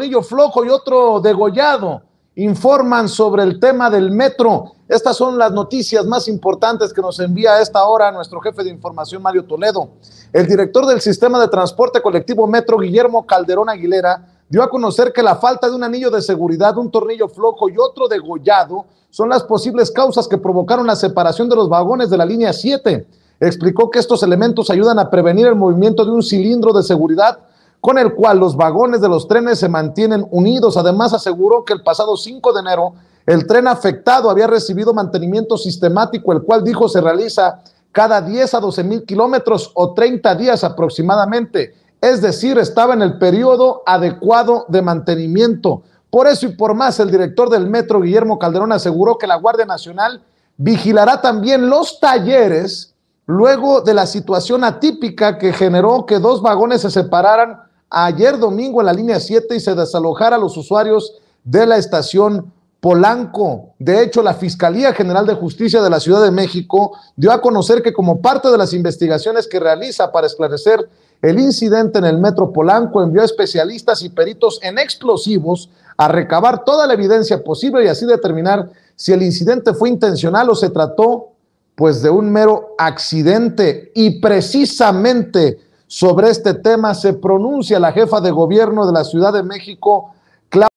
tornillo flojo y otro degollado. Informan sobre el tema del metro. Estas son las noticias más importantes que nos envía a esta hora nuestro jefe de información, Mario Toledo. El director del sistema de transporte colectivo Metro, Guillermo Calderón Aguilera, dio a conocer que la falta de un anillo de seguridad, un tornillo flojo y otro degollado son las posibles causas que provocaron la separación de los vagones de la línea 7. Explicó que estos elementos ayudan a prevenir el movimiento de un cilindro de seguridad con el cual los vagones de los trenes se mantienen unidos. Además, aseguró que el pasado 5 de enero el tren afectado había recibido mantenimiento sistemático, el cual dijo se realiza cada 10 a 12 mil kilómetros o 30 días aproximadamente. Es decir, estaba en el periodo adecuado de mantenimiento. Por eso y por más, el director del metro, Guillermo Calderón, aseguró que la Guardia Nacional vigilará también los talleres luego de la situación atípica que generó que dos vagones se separaran ayer domingo en la línea 7 y se desalojara a los usuarios de la estación Polanco. De hecho, la Fiscalía General de Justicia de la Ciudad de México dio a conocer que como parte de las investigaciones que realiza para esclarecer el incidente en el Metro Polanco, envió especialistas y peritos en explosivos a recabar toda la evidencia posible y así determinar si el incidente fue intencional o se trató pues de un mero accidente. Y precisamente sobre este tema se pronuncia la jefa de gobierno de la Ciudad de México,